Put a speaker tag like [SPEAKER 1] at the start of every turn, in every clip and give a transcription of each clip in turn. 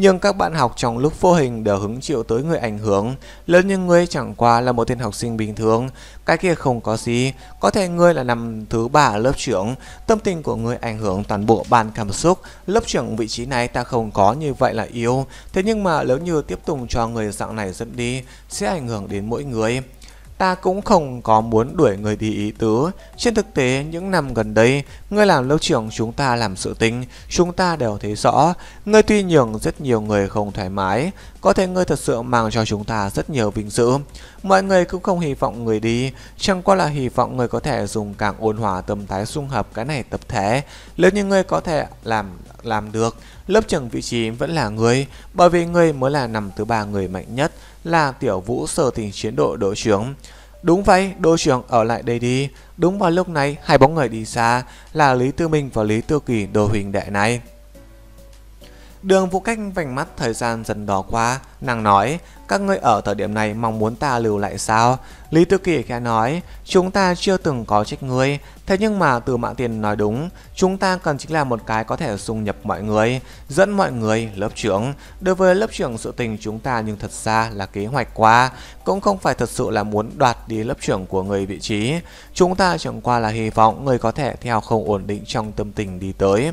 [SPEAKER 1] nhưng các bạn học trong lúc vô hình đều hứng chịu tới người ảnh hưởng lớn như ngươi chẳng qua là một tên học sinh bình thường cái kia không có gì có thể ngươi là năm thứ ba ở lớp trưởng tâm tình của ngươi ảnh hưởng toàn bộ bàn cảm xúc lớp trưởng vị trí này ta không có như vậy là yếu thế nhưng mà nếu như tiếp tục cho người dạng này dẫn đi sẽ ảnh hưởng đến mỗi người ta cũng không có muốn đuổi người đi ý tứ. Trên thực tế, những năm gần đây, người làm lớp trưởng chúng ta làm sự tình, chúng ta đều thấy rõ. người tuy nhường rất nhiều người không thoải mái, có thể người thật sự mang cho chúng ta rất nhiều vinh dự. Mọi người cũng không hy vọng người đi, chẳng qua là hy vọng người có thể dùng càng ôn hòa tâm thái xung hợp cái này tập thể. Nếu như người có thể làm làm được, lớp trưởng vị trí vẫn là người, bởi vì người mới là nằm thứ ba người mạnh nhất là tiểu vũ sở tình chiến đội đội trưởng. Đúng vậy, đội trưởng ở lại đây đi. Đúng vào lúc này, hai bóng người đi xa là Lý Tư Minh và Lý Tư Kỳ đồ huynh đệ này. Đường vũ cách vành mắt thời gian dần đỏ qua, nàng nói, các ngươi ở thời điểm này mong muốn ta lưu lại sao? Lý Tư Kỳ khẽ nói, chúng ta chưa từng có trách ngươi, thế nhưng mà từ mạng tiền nói đúng, chúng ta cần chính là một cái có thể dung nhập mọi người, dẫn mọi người, lớp trưởng. Đối với lớp trưởng sự tình chúng ta nhưng thật ra là kế hoạch qua cũng không phải thật sự là muốn đoạt đi lớp trưởng của người vị trí. Chúng ta chẳng qua là hy vọng người có thể theo không ổn định trong tâm tình đi tới.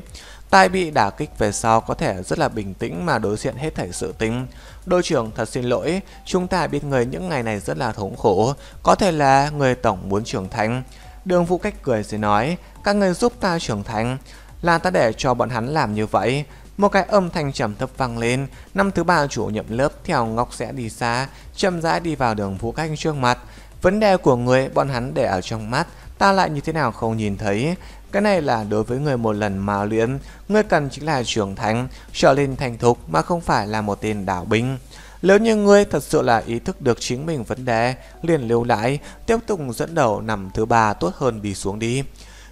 [SPEAKER 1] Tai bị đả kích về sau có thể rất là bình tĩnh mà đối diện hết thảy sự tính. Đội trưởng thật xin lỗi, chúng ta biết người những ngày này rất là thống khổ, có thể là người tổng muốn trưởng thành. Đường Vũ Cách cười rồi nói, các người giúp ta trưởng thành, là ta để cho bọn hắn làm như vậy. Một cái âm thanh trầm thấp vang lên, năm thứ ba chủ nhiệm lớp theo ngóc sẽ đi xa, chậm rãi đi vào đường Vũ Cách trước mặt. Vấn đề của người bọn hắn để ở trong mắt, ta lại như thế nào không nhìn thấy. Cái này là đối với người một lần mà luyện, ngươi cần chính là trưởng thành, trở lên thành thục mà không phải là một tên đảo binh. Nếu như ngươi thật sự là ý thức được chính mình vấn đề, liền lưu lại, tiếp tục dẫn đầu nằm thứ ba tốt hơn đi xuống đi.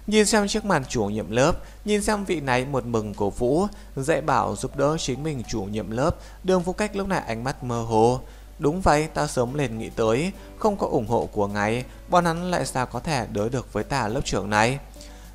[SPEAKER 1] Nhìn xem chiếc màn chủ nhiệm lớp, nhìn xem vị này một mừng cổ vũ, dạy bảo giúp đỡ chính mình chủ nhiệm lớp, đường vũ cách lúc này ánh mắt mơ hồ. Đúng vậy, ta sớm liền nghĩ tới, không có ủng hộ của ngài, bọn hắn lại sao có thể đối được với ta lớp trưởng này.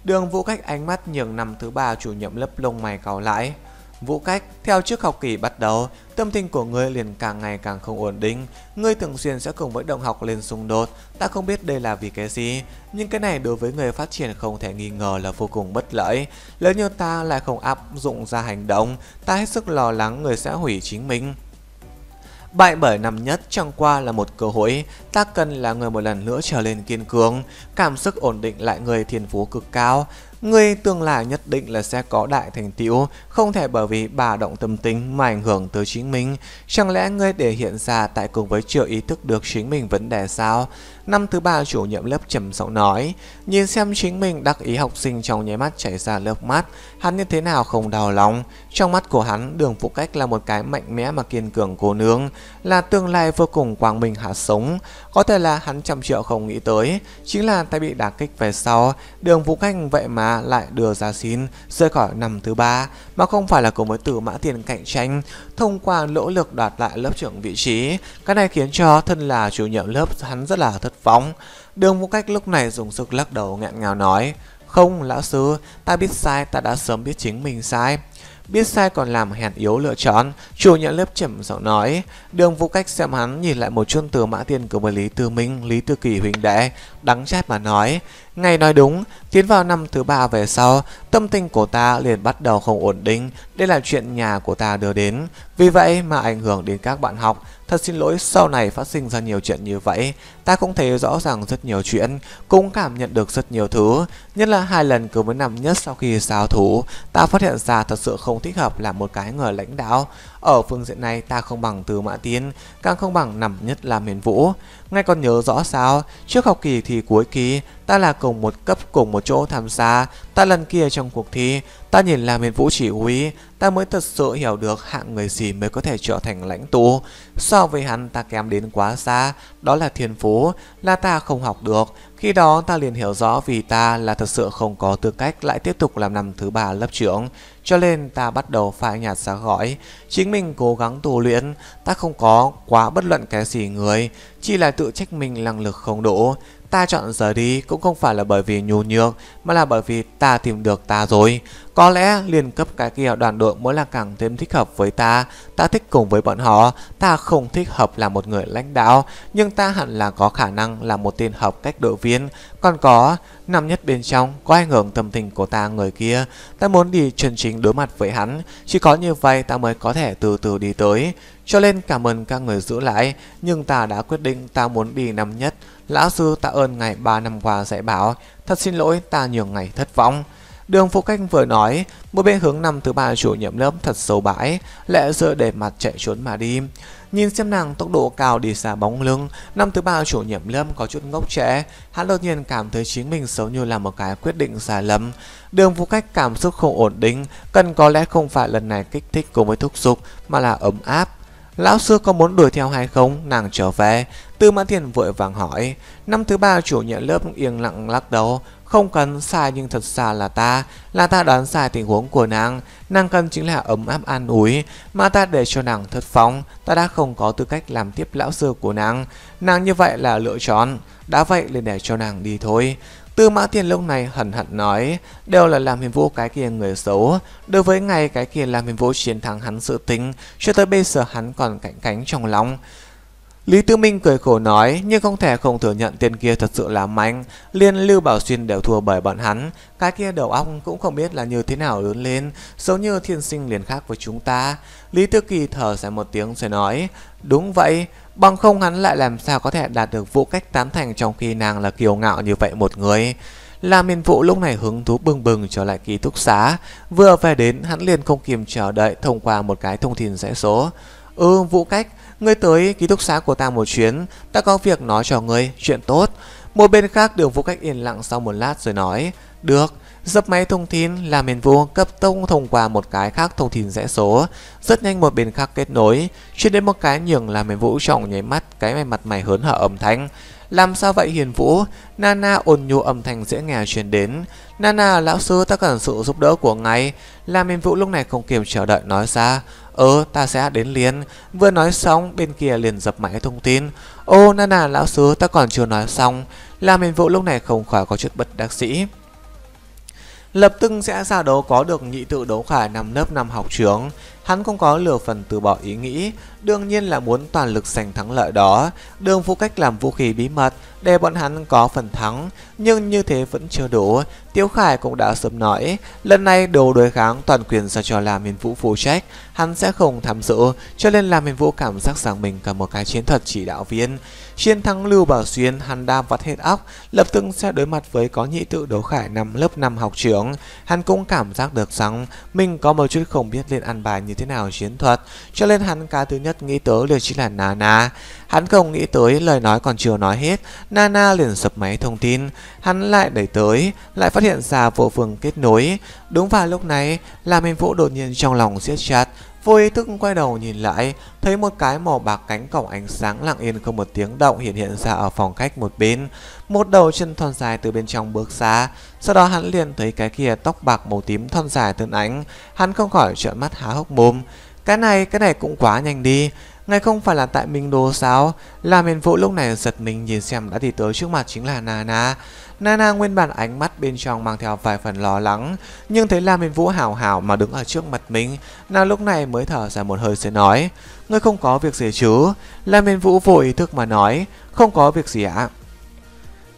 [SPEAKER 1] Đường Vũ Cách ánh mắt nhường năm thứ ba chủ nhiệm lớp lông mày cau lại. Vũ Cách, theo trước học kỳ bắt đầu, tâm tình của ngươi liền càng ngày càng không ổn định. Ngươi thường xuyên sẽ cùng với đồng học lên xung đột, ta không biết đây là vì cái gì. Nhưng cái này đối với người phát triển không thể nghi ngờ là vô cùng bất lợi. Nếu như ta lại không áp dụng ra hành động, ta hết sức lo lắng người sẽ hủy chính mình. Bại bởi năm nhất chẳng qua là một cơ hội, ta cần là người một lần nữa trở lên kiên cường, cảm sức ổn định lại người thiên phú cực cao, Người tương lai nhất định là sẽ có đại thành tựu, không thể bởi vì bà động tâm tính mà ảnh hưởng tới chính mình. Chẳng lẽ người để hiện ra tại cùng với chưa ý thức được chính mình vấn đề sao? Năm thứ ba chủ nhiệm lớp trầm giọng nói, nhìn xem chính mình đắc ý học sinh trong nháy mắt chảy ra lớp mắt, hắn như thế nào không đau lòng. Trong mắt của hắn, đường phụ cách là một cái mạnh mẽ mà kiên cường cô nương, là tương lai vô cùng quang minh hạ sống. Có thể là hắn trăm triệu không nghĩ tới, chính là tại bị đả kích về sau, đường vũ cách vậy mà lại đưa ra xin rời khỏi năm thứ ba mà không phải là cùng với tử mã tiền cạnh tranh thông qua nỗ lực đoạt lại lớp trưởng vị trí. Cái này khiến cho thân là chủ nhiệm lớp hắn rất là thất vọng. Đường vũ cách lúc này dùng sức lắc đầu nghẹn ngào nói Không lão sư, ta biết sai, ta đã sớm biết chính mình sai Biết sai còn làm hèn yếu lựa chọn, chủ nhận lớp trầm giọng nói. Đường vũ cách xem hắn nhìn lại một chút từ mã tiền của với Lý Tư Minh, Lý Tư Kỳ huynh đệ, đắng chát mà nói. Ngày nói đúng, tiến vào năm thứ ba về sau, tâm tình của ta liền bắt đầu không ổn định, đây là chuyện nhà của ta đưa đến. Vì vậy mà ảnh hưởng đến các bạn học, thật xin lỗi sau này phát sinh ra nhiều chuyện như vậy. Ta cũng thấy rõ ràng rất nhiều chuyện, cũng cảm nhận được rất nhiều thứ, Nhất là hai lần cứ mới nằm nhất sau khi giao thủ, ta phát hiện ra thật sự không thích hợp làm một cái người lãnh đạo. Ở phương diện này ta không bằng từ mã tiến, càng không bằng nằm nhất là miền vũ. Ngay còn nhớ rõ sao, trước học kỳ thì cuối kỳ, ta là cùng một cấp cùng một chỗ tham gia, ta lần kia trong cuộc thi, ta nhìn là miền vũ chỉ huy, ta mới thật sự hiểu được hạng người gì mới có thể trở thành lãnh tụ. So với hắn ta kém đến quá xa, đó là thiên phú, là ta không học được, khi đó ta liền hiểu rõ vì ta là thật sự không có tư cách lại tiếp tục làm năm thứ ba lớp trưởng, cho nên ta bắt đầu phải nhạt ra khỏi. Chính mình cố gắng tu luyện, ta không có quá bất luận cái gì người, chỉ là tự trách mình năng lực không đủ. Ta chọn rời đi cũng không phải là bởi vì nhu nhược Mà là bởi vì ta tìm được ta rồi Có lẽ liên cấp cái kia đoàn đội mới là càng thêm thích hợp với ta Ta thích cùng với bọn họ Ta không thích hợp là một người lãnh đạo Nhưng ta hẳn là có khả năng là một tên hợp cách đội viên còn có, nằm nhất bên trong có ảnh hưởng tâm tình của ta người kia, ta muốn đi chân chính đối mặt với hắn, chỉ có như vậy ta mới có thể từ từ đi tới. Cho nên cảm ơn các người giữ lại, nhưng ta đã quyết định ta muốn đi nằm nhất. Lão sư tạ ơn ngày 3 năm qua dạy bảo, thật xin lỗi ta nhiều ngày thất vọng. Đường phụ cách vừa nói, một bên hướng năm thứ ba chủ nhiệm lớp thật xấu bãi, lẹ dựa để mặt chạy trốn mà đi. Nhìn xem nàng tốc độ cao đi xa bóng lưng, năm thứ ba chủ nhiệm lớp có chút ngốc trẻ, hắn đột nhiên cảm thấy chính mình xấu như là một cái quyết định sai lầm. Đường phụ Cách cảm xúc không ổn định, cần có lẽ không phải lần này kích thích cùng với thúc giục mà là ấm áp. Lão sư có muốn đuổi theo hay không? Nàng trở về. Tư Mã Thiền vội vàng hỏi. Năm thứ ba chủ nhiệm lớp yên lặng lắc đầu không cần sai nhưng thật ra là ta, là ta đoán sai tình huống của nàng, nàng cần chính là ấm áp an ủi, mà ta để cho nàng thất phóng, ta đã không có tư cách làm tiếp lão sư của nàng, nàng như vậy là lựa chọn, đã vậy liền để cho nàng đi thôi. Tư Mã Thiên lúc này hận hận nói, đều là làm hiền vũ cái kia người xấu, đối với ngày cái kia làm hiền vũ chiến thắng hắn sự tính, cho tới bây giờ hắn còn cạnh cánh trong lòng. Lý Tư Minh cười khổ nói nhưng không thể không thừa nhận tên kia thật sự là manh. Liên Lưu Bảo Xuyên đều thua bởi bọn hắn. Cái kia đầu óc cũng không biết là như thế nào lớn lên. Giống như thiên sinh liền khác với chúng ta. Lý Tư Kỳ thở dài một tiếng rồi nói. Đúng vậy, bằng không hắn lại làm sao có thể đạt được vũ cách tán thành trong khi nàng là kiều ngạo như vậy một người. La Miên Vũ lúc này hứng thú bừng bừng trở lại ký túc xá. Vừa về đến hắn liền không kiềm chờ đợi thông qua một cái thông tin rẽ số. Ừ, vũ cách Ngươi tới ký túc xá của ta một chuyến Ta có việc nói cho ngươi Chuyện tốt Một bên khác đường vũ cách yên lặng sau một lát rồi nói Được Dập máy thông tin là miền vuông cấp tông thông qua một cái khác thông tin rẽ số Rất nhanh một bên khác kết nối Chuyển đến một cái nhường là miền vũ trọng nháy mắt Cái mày mặt mày hớn hở âm thanh Làm sao vậy hiền vũ Nana ôn nhu âm thanh dễ nghe truyền đến Nana lão sư ta cần sự giúp đỡ của ngài Làm miền vũ lúc này không kiềm chờ đợi nói ra Ờ, ta sẽ đến liền. Vừa nói xong, bên kia liền dập máy thông tin. Ô, Nana, lão sứ, ta còn chưa nói xong. Làm nhiệm vụ lúc này không khỏi có chút bất đắc sĩ. Lập tức sẽ ra đấu có được nhị tự đấu khải năm lớp năm học trưởng. Hắn không có lửa phần từ bỏ ý nghĩ, đương nhiên là muốn toàn lực giành thắng lợi đó, đường vũ cách làm vũ khí bí mật để bọn hắn có phần thắng, nhưng như thế vẫn chưa đủ. Tiêu Khải cũng đã sớm nói, lần này đồ đối kháng toàn quyền giao cho làm Miền Vũ phụ trách, hắn sẽ không tham dự, cho nên làm Miền Vũ cảm giác rằng mình cần một cái chiến thuật chỉ đạo viên. Chiến thắng Lưu Bảo Xuyên, hắn đã vắt hết óc, lập tức sẽ đối mặt với có nhị tự đấu khải năm lớp 5 học trưởng. Hắn cũng cảm giác được rằng mình có một chút không biết lên ăn bài như như thế nào chiến thuật, cho nên hắn cá thứ nhất nghĩ tới được chính là Nana. Hắn không nghĩ tới lời nói còn chưa nói hết, Nana liền sập máy thông tin, hắn lại đẩy tới, lại phát hiện ra vô phương kết nối. Đúng vào lúc này, làm hình vũ đột nhiên trong lòng siết chặt, Vô ý thức quay đầu nhìn lại, thấy một cái màu bạc cánh cổng ánh sáng lặng yên không một tiếng động hiện hiện ra ở phòng khách một bên. Một đầu chân thon dài từ bên trong bước ra, sau đó hắn liền thấy cái kia tóc bạc màu tím thon dài thân ánh. Hắn không khỏi trợn mắt há hốc mồm. Cái này, cái này cũng quá nhanh đi. Ngay không phải là tại mình đồ sáo Làm hiền vũ lúc này giật mình nhìn xem đã đi tới trước mặt chính là Nana Nana nguyên bản ánh mắt bên trong mang theo vài phần lo lắng Nhưng thấy Lam Hiền Vũ hào hào mà đứng ở trước mặt mình Nàng lúc này mới thở ra một hơi rồi nói Ngươi không có việc gì chứ Lam Hiền Vũ vội ý thức mà nói Không có việc gì ạ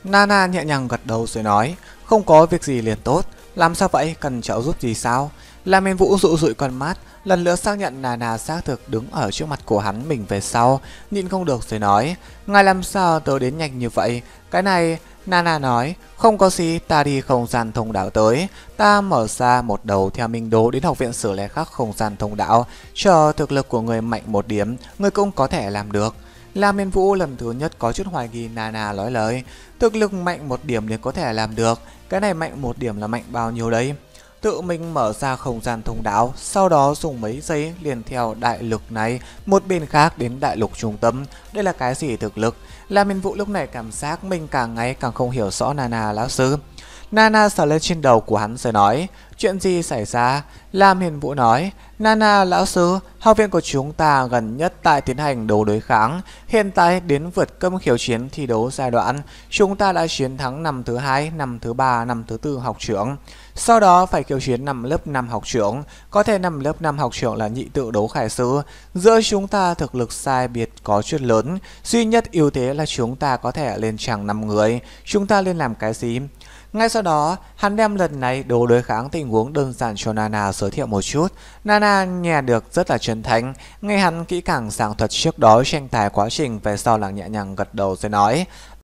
[SPEAKER 1] Nana nhẹ nhàng gật đầu rồi nói Không có việc gì liền tốt Làm sao vậy cần trợ giúp gì sao Lam Minh Vũ dụ dụi con mắt, lần nữa xác nhận là nà xác thực đứng ở trước mặt của hắn mình về sau, nhịn không được rồi nói, ngài làm sao tớ đến nhanh như vậy, cái này, Nana nói, không có gì, ta đi không gian thông đạo tới, ta mở ra một đầu theo minh đố đến học viện sử lẻ khắc không gian thông đạo, chờ thực lực của người mạnh một điểm, người cũng có thể làm được. Lam Miên Vũ lần thứ nhất có chút hoài nghi Nana nói lời, thực lực mạnh một điểm thì có thể làm được, cái này mạnh một điểm là mạnh bao nhiêu đấy tự mình mở ra không gian thông đạo, sau đó dùng mấy giây liền theo đại lục này, một bên khác đến đại lục trung tâm. Đây là cái gì thực lực? Là mình vũ lúc này cảm giác mình càng ngày càng không hiểu rõ Nana lão sư. Nana sờ lên trên đầu của hắn rồi nói Chuyện gì xảy ra? Lam Hiền Vũ nói Nana lão sư, học viện của chúng ta gần nhất tại tiến hành đấu đối kháng Hiện tại đến vượt cơm khiếu chiến thi đấu giai đoạn Chúng ta đã chiến thắng năm thứ hai, năm thứ ba, năm thứ tư học trưởng sau đó phải kiêu chiến năm lớp 5 học trưởng, có thể năm lớp 5 học trưởng là nhị tự đấu khải sứ. Giữa chúng ta thực lực sai biệt có chút lớn, duy nhất ưu thế là chúng ta có thể lên chẳng năm người, chúng ta nên làm cái gì? Ngay sau đó, hắn đem lần này đồ đối kháng tình huống đơn giản cho Nana giới thiệu một chút. Nana nghe được rất là chân thành, nghe hắn kỹ càng giảng thuật trước đó tranh tài quá trình về sau là nhẹ nhàng gật đầu rồi nói.